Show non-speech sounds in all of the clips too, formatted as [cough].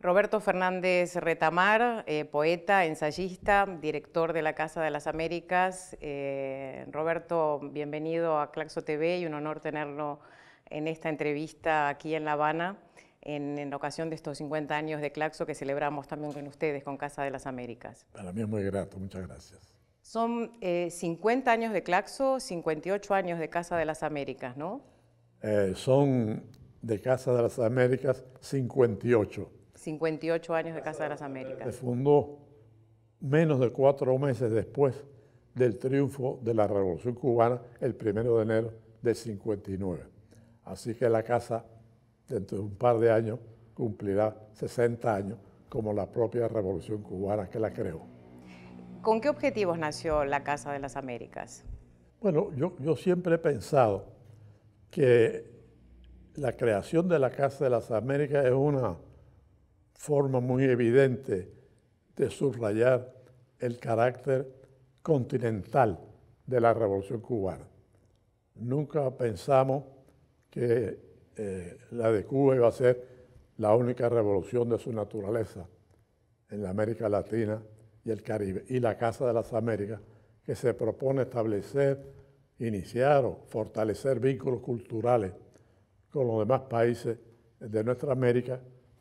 Roberto Fernández Retamar, eh, poeta, ensayista, director de la Casa de las Américas. Eh, Roberto, bienvenido a Claxo TV y un honor tenerlo en esta entrevista aquí en La Habana, en, en, ocasión de estos 50 años de Claxo que celebramos también con ustedes, con Casa de las Américas. Para mí es muy grato, muchas gracias. Son 50 eh, años de Claxo, 58 años de Casa de las Américas, ¿no? Eh, son de Casa de las Américas 58. 58 años de Casa de las Américas. Se fundó menos de cuatro meses después del triunfo de la Revolución Cubana, el primero de enero de 59. Así que la Casa, dentro de un par de años, cumplirá 60 años como la propia Revolución Cubana que la creó. ¿Con qué objetivos nació la Casa de las Américas? Bueno, yo, siempre he pensado que la creación de la Casa de las Américas es una forma muy evidente de subrayar el carácter continental de la Revolución Cubana. Nunca pensamos que eh, la de Cuba iba a ser la única revolución de su naturaleza en la América Latina y el Caribe y la Casa de las Américas, que se propone establecer, iniciar o fortalecer vínculos culturales con los demás países de nuestra América.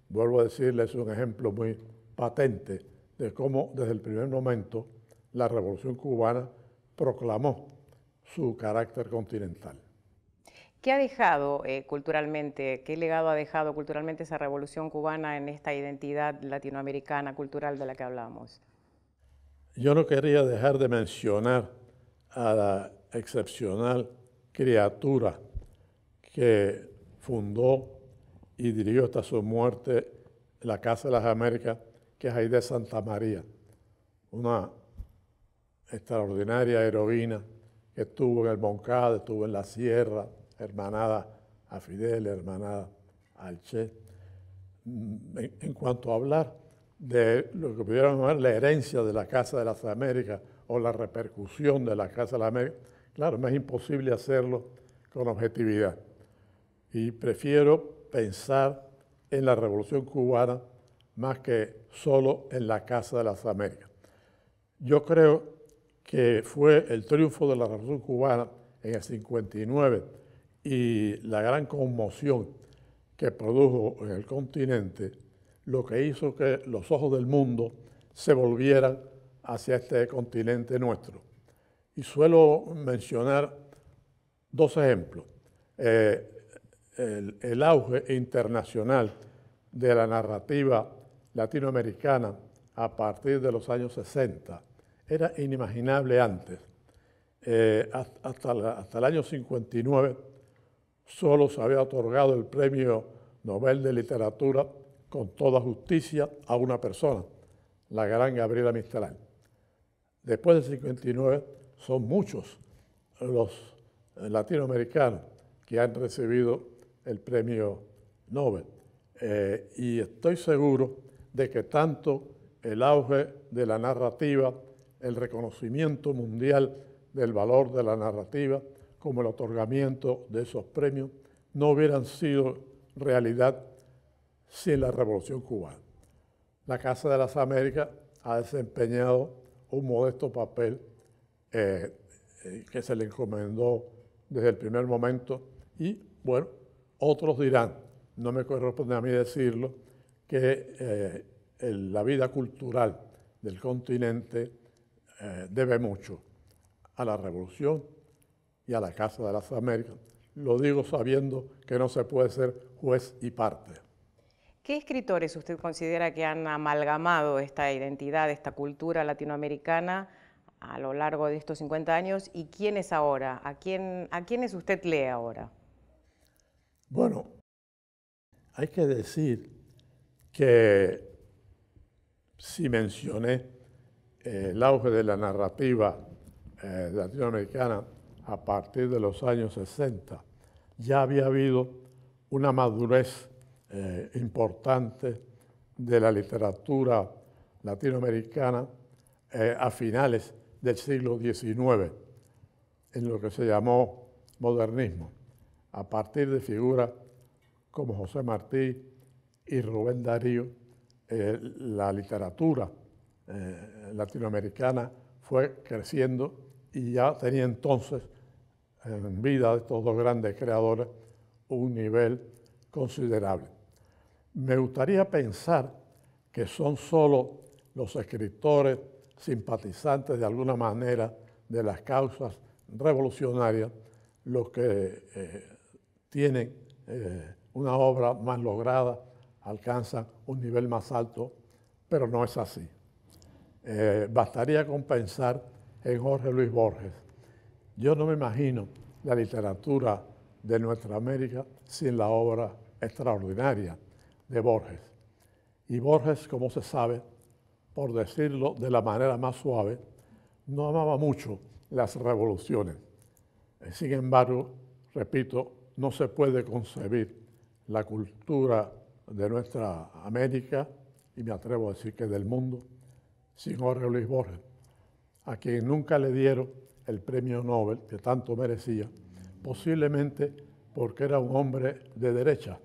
Vuelvo a decirles un ejemplo muy patente de cómo desde el primer momento la Revolución cubana proclamó su carácter continental. ¿Qué ha dejado eh, culturalmente, qué legado ha dejado culturalmente esa revolución cubana en esta identidad latinoamericana cultural de la que hablamos? yo no quería dejar de mencionar a la excepcional criatura que fundó y dirigió hasta su muerte la Casa de las Américas, que es de Santa María, una extraordinaria heroína que estuvo en el Moncada, estuvo en la Sierra, hermanada a Fidel, hermanada al Che. Mm, en cuanto a hablar, de lo que pudieran llamar la herencia de la Casa de las Américas o la repercusión de la Casa de las Américas. Claro, me es imposible hacerlo con objetividad. Y prefiero pensar en la Revolución cubana más que solo en la Casa de las Américas. Yo creo que fue el triunfo de la Revolución cubana en el 59 y la gran conmoción que produjo en el continente lo que hizo que los ojos del mundo se volvieran hacia este continente nuestro. Y suelo mencionar dos ejemplos. Eh, el, auge internacional de la narrativa latinoamericana a partir de los años 60 era inimaginable antes. Eh, hasta, hasta, el año 59 solo se había otorgado el premio Nobel de Literatura con toda justicia a una persona, la gran Gabriela Mistral. Después del 59 son muchos los latinoamericanos que han recibido el premio Nobel. Eh, y estoy seguro de que tanto el auge de la narrativa, el reconocimiento mundial del valor de la narrativa, como el otorgamiento de esos premios, no hubieran sido realidad sin la Revolución cubana. La Casa de las Américas ha desempeñado un modesto papel eh, eh, que se le encomendó desde el primer momento y, bueno, otros dirán, no me corresponde a mí decirlo, que eh, la vida cultural del continente debe mucho a la revolución y a la Casa de las Américas. Lo digo sabiendo que no se puede ser juez y parte. ¿Qué escritores usted considera que han amalgamado esta identidad, esta cultura latinoamericana a lo largo de estos 50 años y quiénes ahora? ¿A, quién, ¿A quiénes usted lee ahora? Bueno, hay que decir que si mencioné eh, el auge de la narrativa eh, latinoamericana a partir de los años 60, ya había habido una madurez eh, importante de la literatura latinoamericana eh, a finales del siglo XIX, en lo que se llamó modernismo, a partir de figuras como José Martí y Rubén Darío, eh, la literatura latinoamericana fue creciendo y ya tenía entonces, en vida de estos dos grandes creadores, un nivel considerable. Me gustaría pensar que son solo los escritores simpatizantes de alguna manera de las causas revolucionarias los que eh, tienen eh, una obra más lograda, alcanzan un nivel más alto, pero no es así. Eh, bastaría con pensar en Jorge Luis Borges. Yo no me imagino la literatura de nuestra América sin la obra extraordinaria de Borges. Y Borges, como se sabe, por decirlo de la manera más suave, no amaba mucho las revoluciones. Sin embargo, repito, no se puede concebir la cultura de nuestra América, y me atrevo a decir que del mundo, sin Jorge Luis Borges, a quien nunca le dieron el premio Nobel que tanto merecía, posiblemente porque era un hombre de derecha,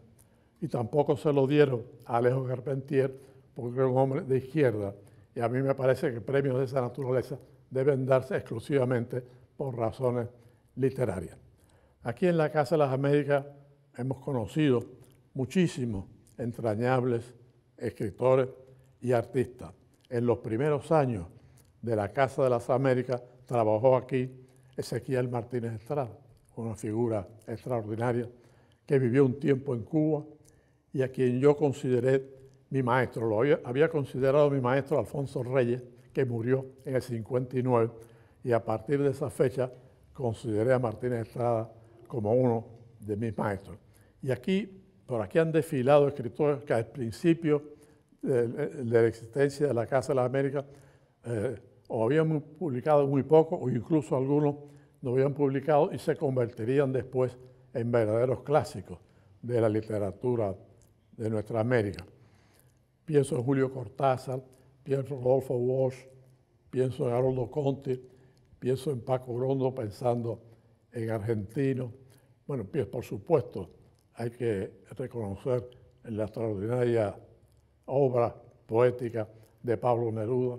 y tampoco se lo dieron a Alejo Carpentier porque era un hombre de izquierda. Y a mí me parece que premios de esa naturaleza deben darse exclusivamente por razones literarias. Aquí en la Casa de las Américas hemos conocido muchísimos entrañables escritores y artistas. En los primeros años de la Casa de las Américas trabajó aquí Ezequiel Martínez Estrada, una figura extraordinaria que vivió un tiempo en Cuba y a quien yo consideré mi maestro. Lo había, considerado mi maestro Alfonso Reyes, que murió en el 59, y a partir de esa fecha consideré a Martínez Estrada como uno de mis maestros. Y aquí, por aquí han desfilado escritores que al principio de, la existencia de la Casa de las Américas eh, o habían publicado muy poco o incluso algunos no habían publicado y se convertirían después en verdaderos clásicos de la literatura de nuestra América. Pienso en Julio Cortázar, pienso en Rodolfo Walsh, pienso en Haroldo Conti, pienso en Paco Grondo pensando en argentino. Bueno, pues por supuesto hay que reconocer la extraordinaria obra poética de Pablo Neruda.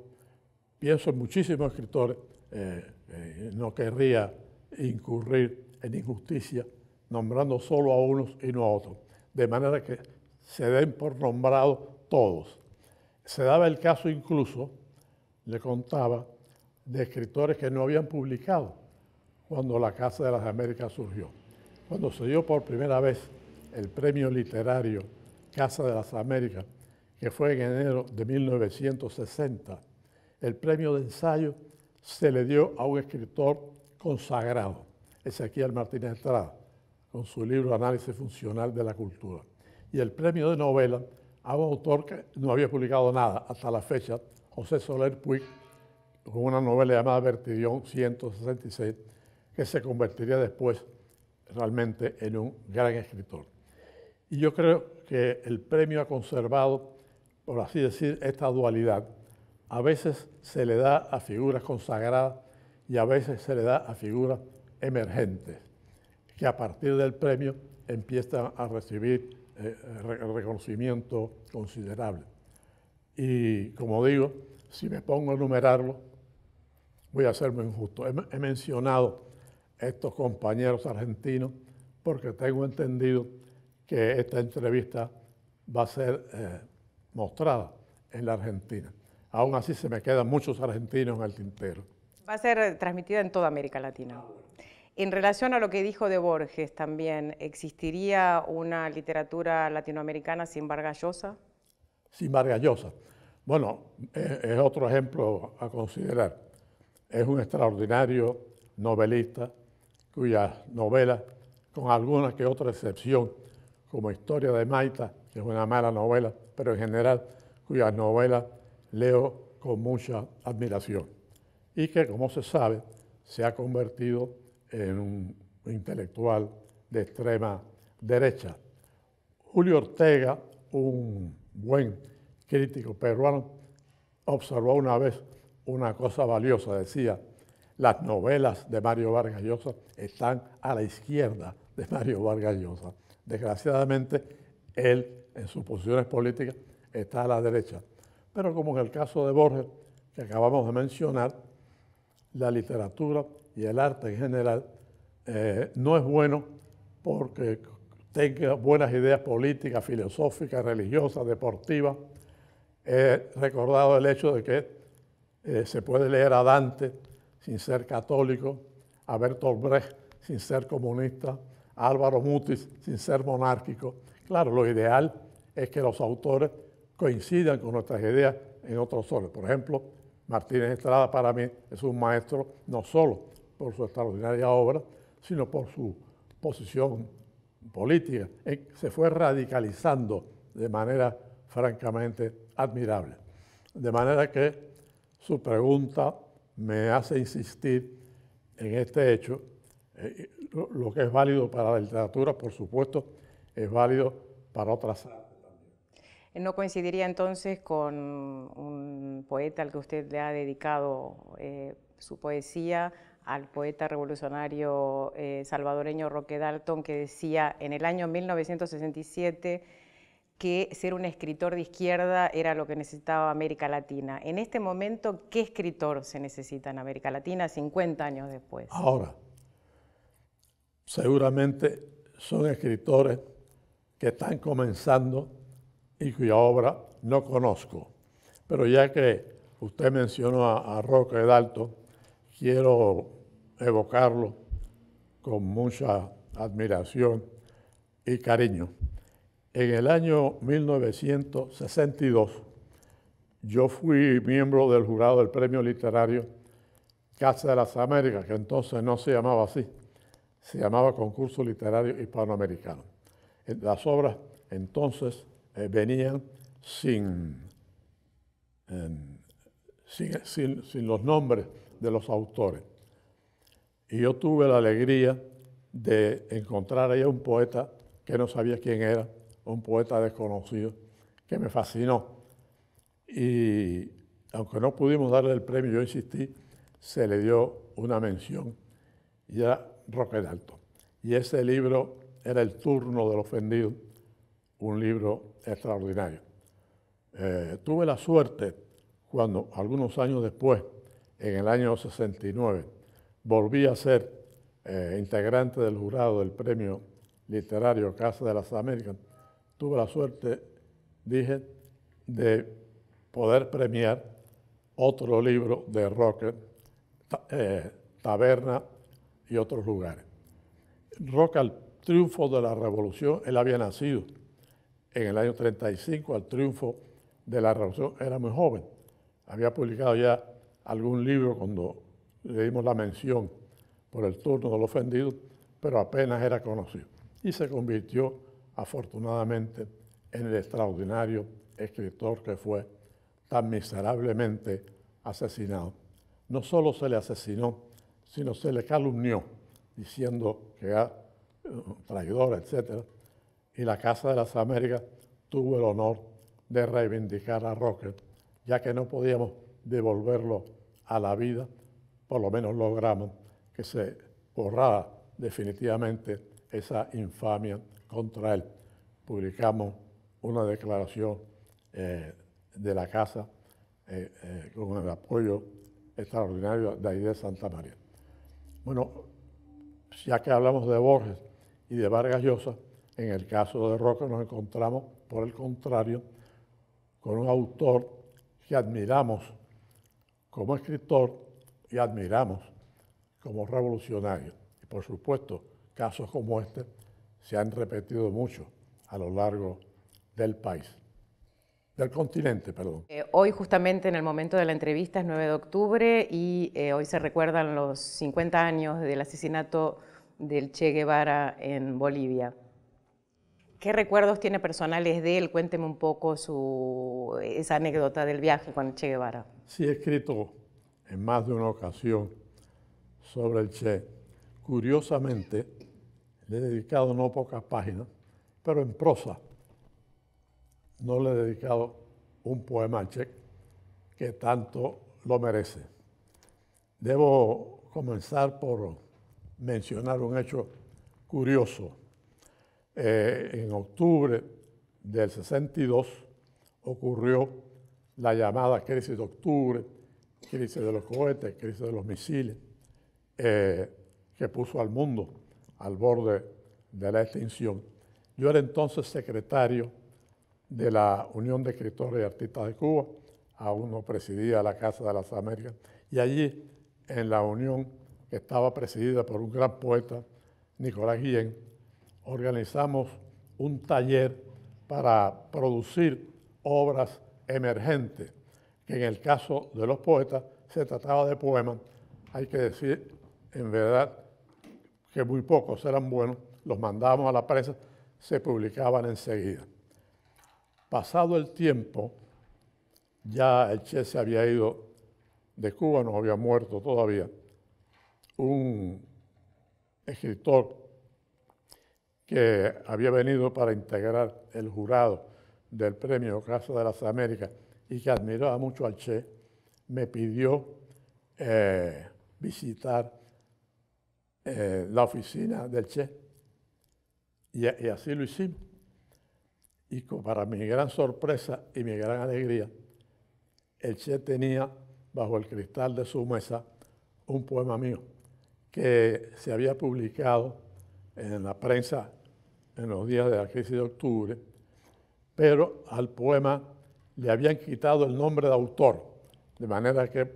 Pienso en muchísimos escritores, eh, eh, no querría incurrir en injusticia nombrando solo a unos y no a otros. De manera que se den por nombrados todos. Se daba el caso incluso, le contaba, de escritores que no habían publicado cuando la Casa de las Américas surgió. Cuando se dio por primera vez el premio literario Casa de las Américas, que fue en enero de 1960, el premio de ensayo se le dio a un escritor consagrado, Ezequiel Martínez Estrada, con su libro Análisis Funcional de la Cultura y el premio de novela a un autor que no había publicado nada hasta la fecha, José Soler Puig, con una novela llamada Vertidión 166, que se convertiría después realmente en un gran escritor. Y yo creo que el premio ha conservado, por así decir, esta dualidad. A veces se le da a figuras consagradas y a veces se le da a figuras emergentes, que a partir del premio empiezan a recibir eh, reconocimiento considerable. Y como digo, si me pongo a enumerarlo, voy a ser muy injusto. He, mencionado estos compañeros argentinos porque tengo entendido que esta entrevista va a ser eh, mostrada en la Argentina. Aún así se me quedan muchos argentinos en el tintero. Va a ser transmitida en toda América Latina. En relación a lo que dijo de Borges también, ¿existiría una literatura latinoamericana sin Vargallosa? Sin Vargallosa. Bueno, e, es, otro ejemplo a considerar. Es un extraordinario novelista cuyas novelas, con alguna que otra excepción, como Historia de Maita, que es una mala novela, pero en general cuya novela leo con mucha admiración y que, como se sabe, se ha convertido en un intelectual de extrema derecha. Julio Ortega, un buen crítico peruano, observó una vez una cosa valiosa, decía, las novelas de Mario Vargas Llosa están a la izquierda de Mario Vargas Llosa. Desgraciadamente, él en sus posiciones políticas está a la derecha. Pero como en el caso de Borges, que acabamos de mencionar, la literatura y el arte en general eh, no es bueno porque tenga buenas ideas políticas, filosóficas, religiosas, deportivas. He recordado el hecho de que eh, se puede leer a Dante sin ser católico, a Bertolt Brecht sin ser comunista, a Álvaro Mutis sin ser monárquico. Claro, lo ideal es que los autores coincidan con nuestras ideas en otros soles. Por ejemplo, Martínez Estrada para mí es un maestro no solo por su extraordinaria obra, sino por su posición política. Eh, se fue radicalizando de manera francamente admirable. De manera que su pregunta me hace insistir en este hecho. Eh, eh, lo que es válido para la literatura, por supuesto, es válido para otras ¿No coincidiría entonces con un poeta al que usted le ha dedicado su poesía al poeta revolucionario eh, salvadoreño Roque Dalton, que decía en el año 1967 que ser un escritor de izquierda era lo que necesitaba América Latina. En este momento, ¿qué escritor se necesita en América Latina 50 años después? Ahora, seguramente son escritores que están comenzando y cuya obra no conozco. Pero ya que usted mencionó a Roque Dalton, quiero evocarlo con mucha admiración y cariño. En el año 1962 yo fui miembro del jurado del Premio Literario Casa de las Américas, que entonces no se llamaba así, se llamaba Concurso Literario Hispanoamericano. Las obras entonces eh, venían sin, sin los nombres de los autores. Y yo tuve la alegría de encontrar ahí a un poeta que no sabía quién era, un poeta desconocido, que me fascinó. Y aunque no pudimos darle el premio, yo insistí, se le dio una mención, y era Roque Alto. Y ese libro era El turno del ofendido, un libro extraordinario. Eh, tuve la suerte cuando, algunos años después, en el año 69, volví a ser eh, integrante del jurado del premio literario Casa de las Américas, tuve la suerte, dije, de poder premiar otro libro de Rocker, eh, Taberna y otros lugares. Roque, al triunfo de la revolución, él había nacido en el año 35, al triunfo de la revolución, era muy joven. Había publicado ya algún libro cuando le dimos la mención por el turno del ofendido, pero apenas era conocido. Y se convirtió afortunadamente en el extraordinario escritor que fue tan miserablemente asesinado. No solo se le asesinó, sino se le calumnió diciendo que era eh, traidor, etc. Y la Casa de las Américas tuvo el honor de reivindicar a Roque, ya que no podíamos devolverlo a la vida por lo menos logramos que se borrara definitivamente esa infamia contra él. Publicamos una declaración eh, de la casa eh, eh, con el apoyo extraordinario de ahí Santa María. Bueno, ya que hablamos de Borges y de Vargas Llosa, en el caso de Roca nos encontramos, por el contrario, con un autor que admiramos como escritor y admiramos como revolucionarios. Y por supuesto, casos como este se han repetido mucho a lo largo del país, del continente, perdón. Eh, hoy justamente en el momento de la entrevista es 9 de octubre y eh, hoy se recuerdan los 50 años del asesinato del Che Guevara en Bolivia. ¿Qué recuerdos tiene personales de él? Cuénteme un poco su, esa anécdota del viaje con Che Guevara. Sí, he escrito en más de una ocasión sobre el Che. Curiosamente, le he dedicado no pocas páginas, pero en prosa no le he dedicado un poema al Che que tanto lo merece. Debo comenzar por mencionar un hecho curioso. Eh, en octubre del 62 ocurrió la llamada crisis de octubre, crisis de los cohetes, crisis de los misiles, eh, que puso al mundo al borde de la extinción. Yo era entonces secretario de la Unión de Escritores y Artistas de Cuba, aún no presidía la Casa de las Américas, y allí en la Unión, que estaba presidida por un gran poeta, Nicolás Guillén, organizamos un taller para producir obras emergentes que en el caso de los poetas se trataba de poemas, hay que decir en verdad que muy pocos eran buenos, los mandábamos a la prensa, se publicaban enseguida. Pasado el tiempo, ya el Che se había ido de Cuba, no había muerto todavía, un escritor que había venido para integrar el jurado del Premio Casa de las Américas y que admiraba mucho al Che, me pidió eh, visitar eh, la oficina del Che. Y, y, así lo hicimos. Y para mi gran sorpresa y mi gran alegría, el Che tenía bajo el cristal de su mesa un poema mío que se había publicado en la prensa en los días de la crisis de octubre, pero al poema le habían quitado el nombre de autor, de manera que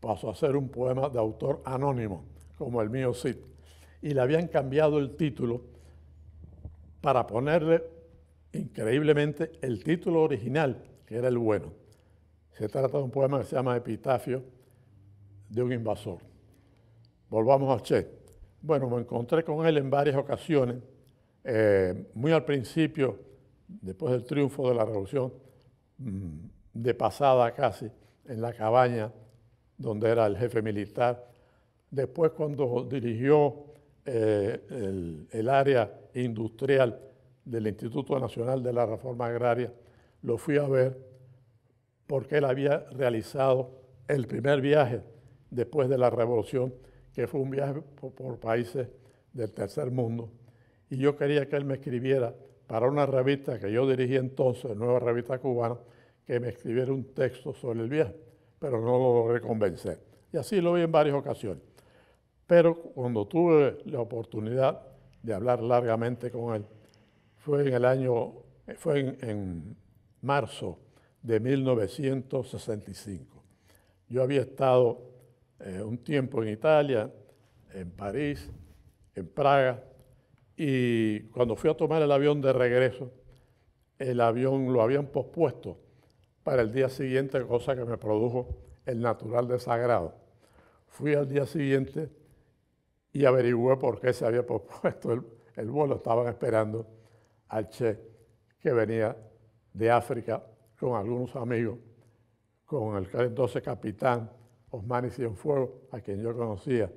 pasó a ser un poema de autor anónimo, como el mío Cid, y le habían cambiado el título para ponerle increíblemente el título original, que era el bueno. Se trata de un poema que se llama Epitafio de un invasor. Volvamos a Che. Bueno, me encontré con él en varias ocasiones, eh, muy al principio, después del triunfo de la revolución Mm, de pasada casi en la cabaña donde era el jefe militar. Después cuando dirigió eh, el, área industrial del Instituto Nacional de la Reforma Agraria, lo fui a ver porque él había realizado el primer viaje después de la revolución, que fue un viaje por países del tercer mundo. Y yo quería que él me escribiera para una revista que yo dirigí entonces, Nueva Revista Cubana, que me escribiera un texto sobre el viaje, pero no lo logré convencer. Y así lo vi en varias ocasiones. Pero cuando tuve la oportunidad de hablar largamente con él, fue en el año, fue en, marzo de 1965. Yo había estado eh, un tiempo en Italia, en París, en Praga, y cuando fui a tomar el avión de regreso, el avión lo habían pospuesto para el día siguiente, cosa que me produjo el natural desagrado. Fui al día siguiente y averigué por qué se había pospuesto el, vuelo. Estaban esperando al Che, que venía de África con algunos amigos, con el entonces capitán Osmani Cienfuegos, a quien yo conocía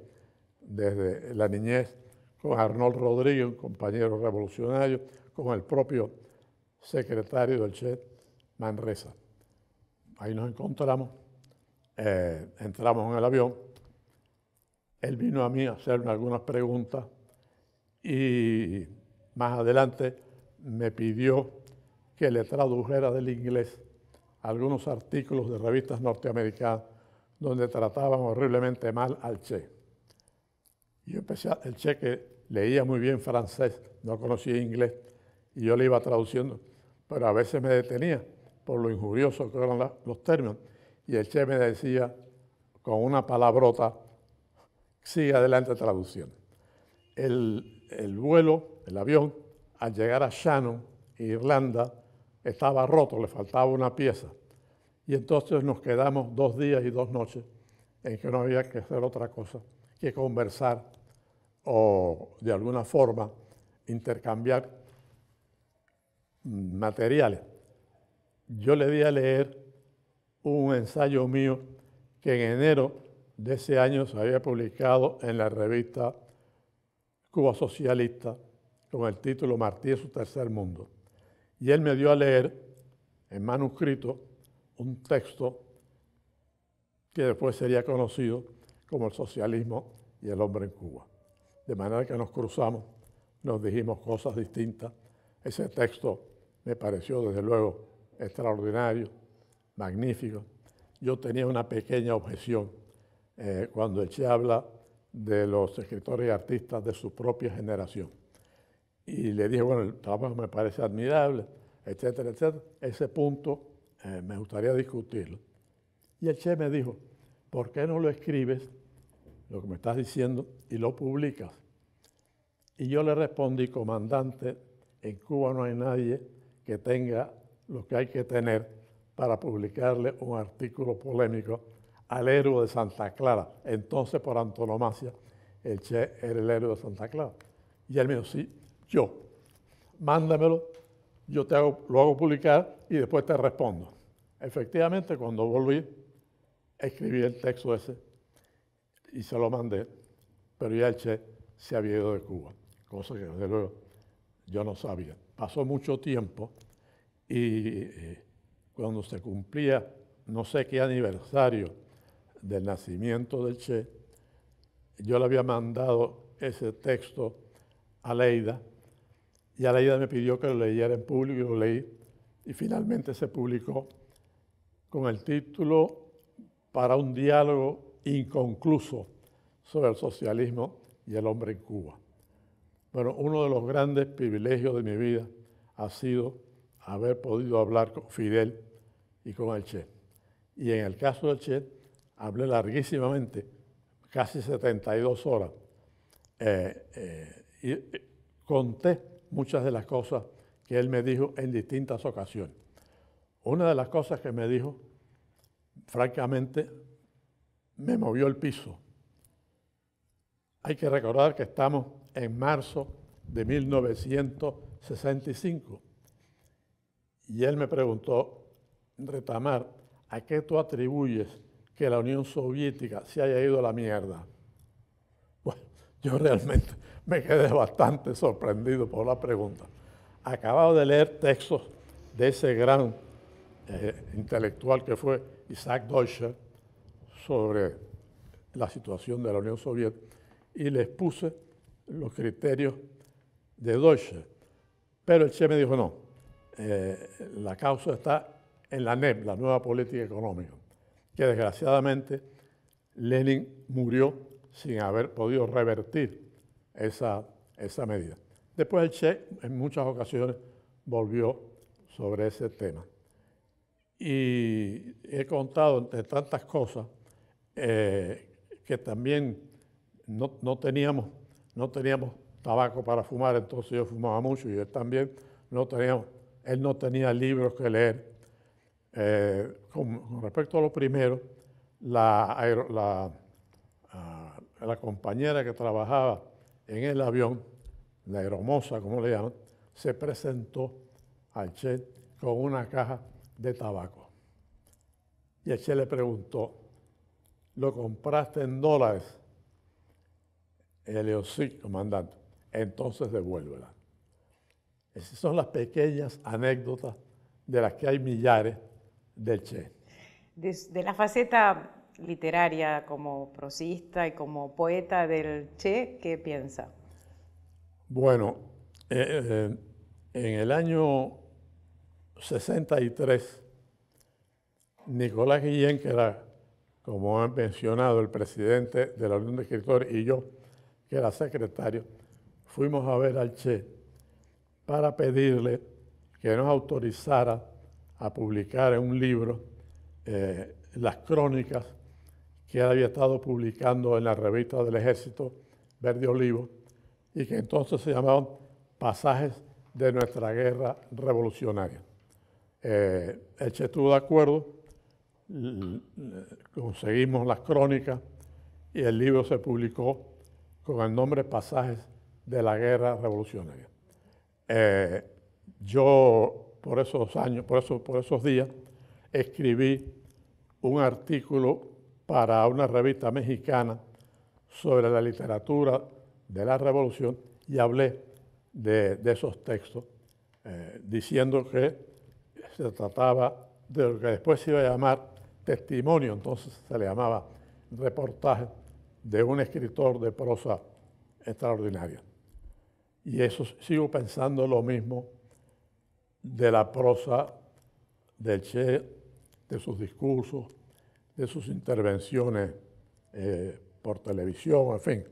desde la niñez con Arnold Rodríguez, un compañero revolucionario, con el propio secretario del Che, Manresa. Ahí nos encontramos, eh, entramos en el avión, él vino a mí a hacerme algunas preguntas y más adelante me pidió que le tradujera del inglés algunos artículos de revistas norteamericanas donde trataban horriblemente mal al Che. Yo empecé, el Che que leía muy bien francés, no conocía inglés, y yo le iba traduciendo, pero a veces me detenía por lo injurioso que eran los términos, y el Che me decía con una palabrota, sigue adelante traducción. El, el vuelo, el avión, al llegar a Shannon, Irlanda, estaba roto, le faltaba una pieza. Y entonces nos quedamos dos días y dos noches en que no había que hacer otra cosa que conversar o de alguna forma intercambiar materiales. Yo le di a leer un ensayo mío que en enero de ese año se había publicado en la revista Cuba Socialista con el título Martí su tercer mundo. Y él me dio a leer en manuscrito un texto que después sería conocido como el socialismo y el hombre en Cuba de manera que nos cruzamos, nos dijimos cosas distintas. Ese texto me pareció desde luego extraordinario, magnífico. Yo tenía una pequeña objeción eh, cuando Eche habla de los escritores y artistas de su propia generación. Y le dije, bueno, el trabajo me parece admirable, etcétera, etcétera. Ese punto eh, me gustaría discutirlo. Y el Che me dijo, ¿por qué no lo escribes lo que me estás diciendo y lo publicas. Y yo le respondí, comandante, en Cuba no hay nadie que tenga lo que hay que tener para publicarle un artículo polémico al héroe de Santa Clara. Entonces, por antonomasia, el Che era el héroe de Santa Clara. Y él me dijo, sí, yo, mándamelo, yo te lo hago publicar y después te respondo. Efectivamente, cuando volví, escribí el texto ese y se lo mandé, pero ya el Che se había ido de Cuba, cosa que desde luego yo no sabía. Pasó mucho tiempo y eh, cuando se cumplía no sé qué aniversario del nacimiento del Che, yo le había mandado ese texto a Leida y a Leida me pidió que lo leyera en público y lo leí y finalmente se publicó con el título Para un diálogo inconcluso sobre el socialismo y el hombre en Cuba. Bueno, uno de los grandes privilegios de mi vida ha sido haber podido hablar con Fidel y con el Che. Y en el caso del Che, hablé larguísimamente, casi 72 horas. Eh, eh, y eh, conté muchas de las cosas que él me dijo en distintas ocasiones. Una de las cosas que me dijo, francamente, me movió el piso. Hay que recordar que estamos en marzo de 1965. Y él me preguntó, Retamar, ¿a qué tú atribuyes que la Unión Soviética se haya ido a la mierda? Bueno, yo realmente [laughs] me quedé bastante sorprendido por la pregunta. Acababa de leer textos de ese gran eh, intelectual que fue Isaac Deutscher, sobre la situación de la Unión Soviética y les puse los criterios de Deutsche. Pero el Che me dijo, no, eh, la causa está en la NEP, la nueva política económica, que desgraciadamente Lenin murió sin haber podido revertir esa, esa medida. Después el Che en muchas ocasiones volvió sobre ese tema. Y he contado entre tantas cosas eh, que también no, teníamos, no teníamos tabaco para fumar, entonces yo fumaba mucho y él también no tenía, él no tenía libros que leer. Eh, con, respecto a lo primero, la, ah, la, compañera que trabajaba en el avión, la aeromosa, como le llaman, se presentó al Che con una caja de tabaco. Y el Che le preguntó, lo compraste en dólares, sí comandante, entonces devuélvela. Esas son las pequeñas anécdotas de las que hay millares del Che. Desde la faceta literaria como prosista y como poeta del Che, ¿qué piensa? Bueno, eh, eh, en el año 63, Nicolás Guillén, que era como han mencionado el presidente de la Unión de Escritores y yo, que era secretario, fuimos a ver al Che para pedirle que nos autorizara a publicar en un libro eh, las crónicas que había estado publicando en la revista del Ejército Verde Olivo y que entonces se llamaban Pasajes de nuestra guerra revolucionaria. Eh, el Che estuvo de acuerdo conseguimos las crónicas y el libro se publicó con el nombre Pasajes de la Guerra Revolucionaria. Eh, yo por esos años, por, por esos días, escribí un artículo para una revista mexicana sobre la literatura de la revolución y hablé de, esos textos, eh, diciendo que se trataba de lo que después se iba a llamar testimonio, entonces se le llamaba reportaje, de un escritor de prosa extraordinaria. Y eso sigo pensando lo mismo de la prosa del Che, de sus discursos, de sus intervenciones eh, por televisión, en fin.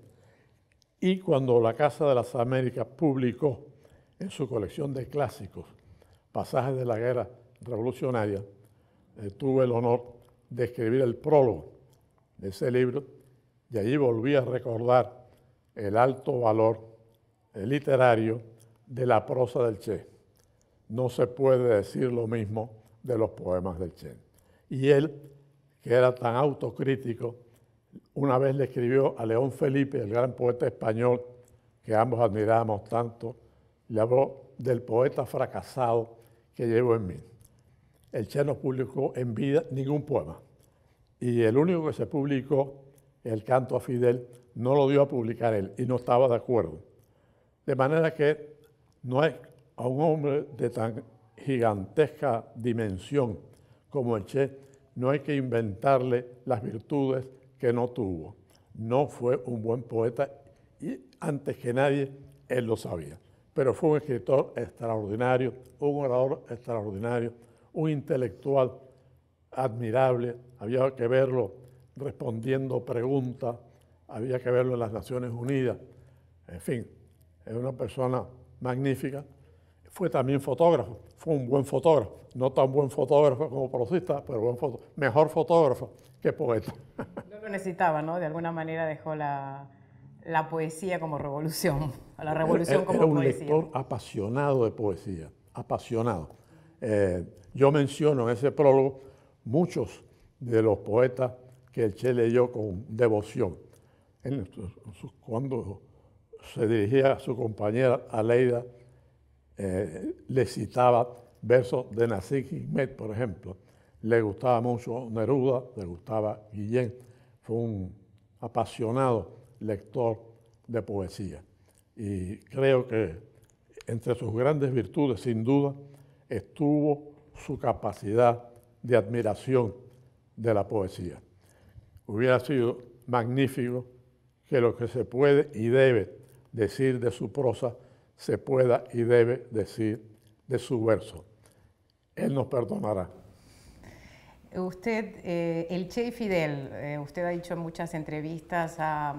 Y cuando la Casa de las Américas publicó en su colección de clásicos pasajes de la guerra revolucionaria, tuvo eh, tuve el honor de escribir el prólogo de ese libro y allí volví a recordar el alto valor eh, literario de la prosa del Che. No se puede decir lo mismo de los poemas del Che. Y él, que era tan autocrítico, una vez le escribió a León Felipe, el gran poeta español que ambos admirábamos tanto, le habló del poeta fracasado que llevo en mí el Che no publicó en vida ningún poema. Y el único que se publicó, el canto a Fidel, no lo dio a publicar él y no estaba de acuerdo. De manera que no es a un hombre de tan gigantesca dimensión como el Che, no hay que inventarle las virtudes que no tuvo. No fue un buen poeta y antes que nadie él lo sabía. Pero fue un escritor extraordinario, un orador extraordinario, un intelectual admirable, había que verlo respondiendo preguntas, había que verlo en las Naciones Unidas, en fin, es una persona magnífica. Fue también fotógrafo, fue un buen fotógrafo, no tan buen fotógrafo como prosista, pero buen foto mejor fotógrafo que poeta. [laughs] No lo necesitaba, ¿no? De alguna manera dejó la, poesía como revolución, la revolución como poesía. Era un lector apasionado de poesía, apasionado. Eh, yo menciono en ese prólogo muchos de los poetas que el Che leyó con devoción. cuando se dirigía a su compañera Aleida, eh, le citaba versos de Nasik Hikmet, por ejemplo. Le gustaba mucho Neruda, le gustaba Guillén. Fue un apasionado lector de poesía. Y creo que entre sus grandes virtudes, sin duda, estuvo su capacidad de admiración de la poesía. Hubiera sido magnífico que lo que se puede y debe decir de su prosa se pueda y debe decir de su verso. Él nos perdonará. Usted, eh, el Che Fidel, eh, usted ha dicho en muchas entrevistas, a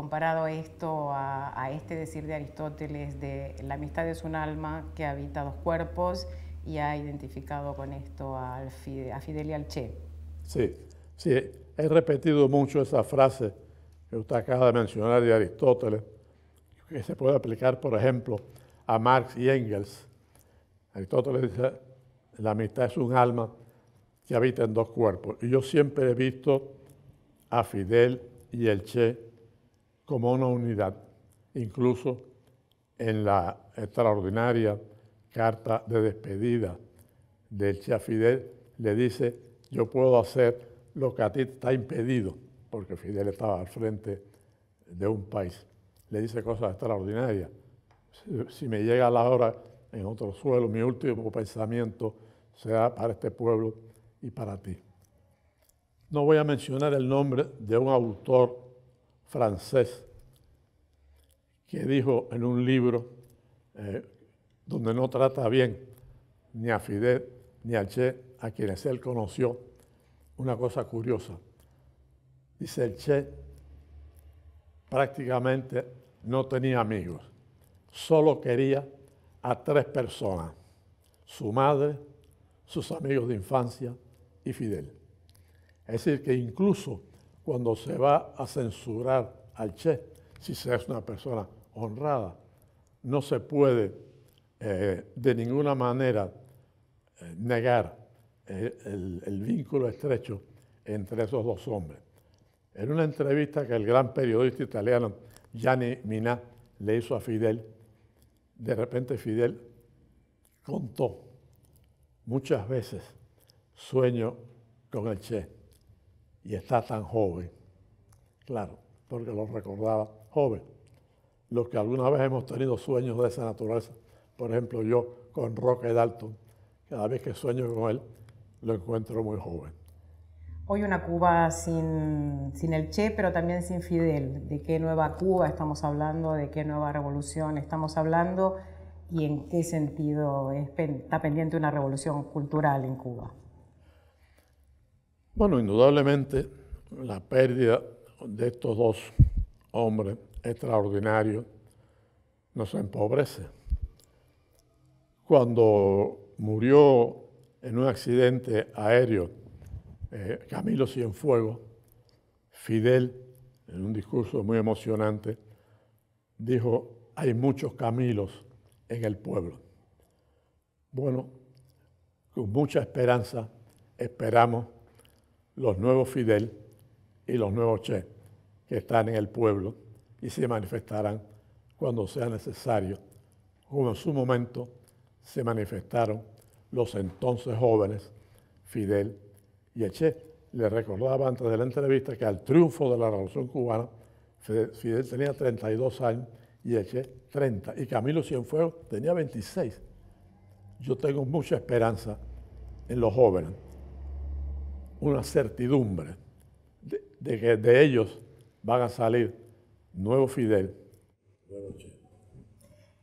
comparado esto a, este decir de Aristóteles de la amistad es un alma que habita dos cuerpos y ha identificado con esto a Fidel y al Che. Sí, sí, he repetido mucho esa frase que usted acaba de mencionar de Aristóteles, que se puede aplicar, por ejemplo, a Marx y Engels. Aristóteles dice, la amistad es un alma que habita en dos cuerpos. Y yo siempre he visto a Fidel y el Che como una unidad, incluso en la extraordinaria carta de despedida del Chia Fidel, le dice, yo puedo hacer lo que a ti está impedido, porque Fidel estaba al frente de un país. Le dice cosas extraordinarias. Si, me llega la hora en otro suelo, mi último pensamiento será para este pueblo y para ti. No voy a mencionar el nombre de un autor francés que dijo en un libro eh, donde no trata bien ni a Fidel ni a Che, a quienes él conoció, una cosa curiosa. Dice el Che prácticamente no tenía amigos, solo quería a tres personas, su madre, sus amigos de infancia y Fidel. Es decir, que incluso cuando se va a censurar al Che, si se es una persona honrada, no se puede eh, de ninguna manera eh, negar eh, el, el, vínculo estrecho entre esos dos hombres. En una entrevista que el gran periodista italiano Gianni Minà le hizo a Fidel, de repente Fidel contó muchas veces, sueño con el Che y está tan joven. Claro, porque lo recordaba joven. Los que alguna vez hemos tenido sueños de esa naturaleza, por ejemplo yo con Roque Dalton, cada vez que sueño con él, lo encuentro muy joven. Hoy una Cuba sin, sin el Che, pero también sin Fidel. ¿De qué nueva Cuba estamos hablando? ¿De qué nueva revolución estamos hablando? ¿Y en qué sentido está pendiente una revolución cultural en Cuba? Bueno, indudablemente la pérdida de estos dos hombres extraordinarios nos empobrece. Cuando murió en un accidente aéreo eh, Camilo Cienfuegos, Fidel, en un discurso muy emocionante, dijo, hay muchos Camilos en el pueblo. Bueno, con mucha esperanza esperamos los nuevos Fidel y los nuevos Che que están en el pueblo y se manifestarán cuando sea necesario, como en su momento se manifestaron los entonces jóvenes Fidel y Che Le recordaba antes de la entrevista que al triunfo de la Revolución Cubana, Fidel tenía 32 años y Eche 30, y Camilo Cienfuegos tenía 26. Yo tengo mucha esperanza en los jóvenes una certidumbre de, que de ellos van a salir nuevo Fidel.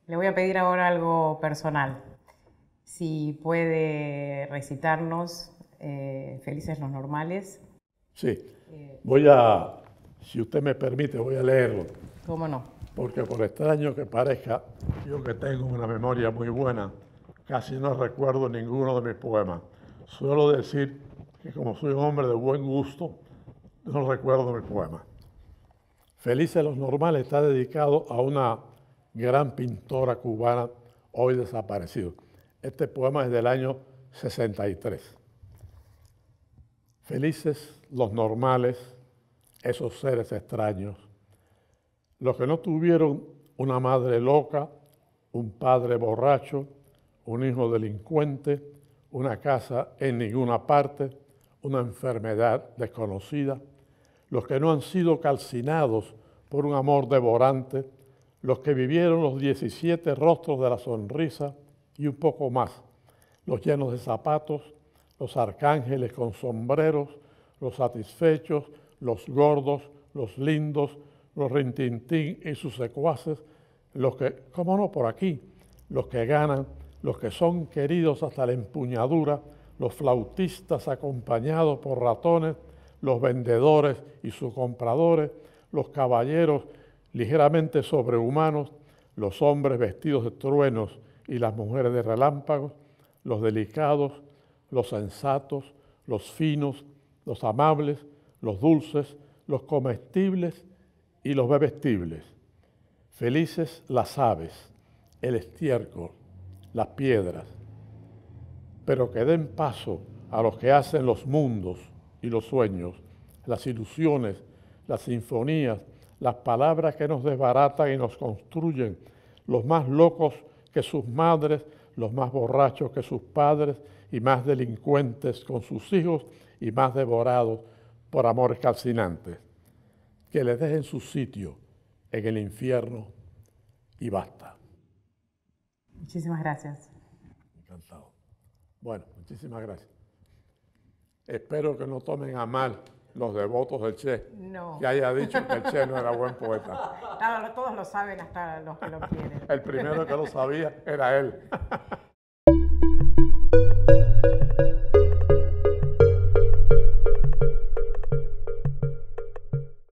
Le voy a pedir ahora algo personal. Si puede recitarnos eh, Felices los Normales. Sí. Eh, voy a, si usted me permite, voy a leerlo. ¿Cómo no? Porque por extraño que parezca, yo que tengo una memoria muy buena, casi no recuerdo ninguno de mis poemas. Suelo decir y como soy un hombre de buen gusto, no recuerdo mi poema. Felices los normales está dedicado a una gran pintora cubana hoy desaparecida. Este poema es del año 63. Felices los normales, esos seres extraños, los que no tuvieron una madre loca, un padre borracho, un hijo delincuente, una casa en ninguna parte, una enfermedad desconocida, los que no han sido calcinados por un amor devorante, los que vivieron los 17 rostros de la sonrisa y un poco más, los llenos de zapatos, los arcángeles con sombreros, los satisfechos, los gordos, los lindos, los rintintín y sus secuaces, los que, cómo no, por aquí, los que ganan, los que son queridos hasta la empuñadura, los flautistas acompañados por ratones, los vendedores y sus compradores, los caballeros ligeramente sobrehumanos, los hombres vestidos de truenos y las mujeres de relámpagos, los delicados, los sensatos, los finos, los amables, los dulces, los comestibles y los bebestibles. Felices las aves, el estiércol, las piedras, pero que den paso a los que hacen los mundos y los sueños, las ilusiones, las sinfonías, las palabras que nos desbaratan y nos construyen, los más locos que sus madres, los más borrachos que sus padres y más delincuentes con sus hijos y más devorados por amores calcinantes. Que les dejen su sitio en el infierno y basta. Muchísimas gracias. Encantado. Bueno, muchísimas gracias. Espero que no tomen a mal los devotos del Che, no. que haya dicho que el Che no era buen poeta. [laughs] Claro, todos lo saben, hasta los que lo quieren. El primero que lo sabía era él. [laughs]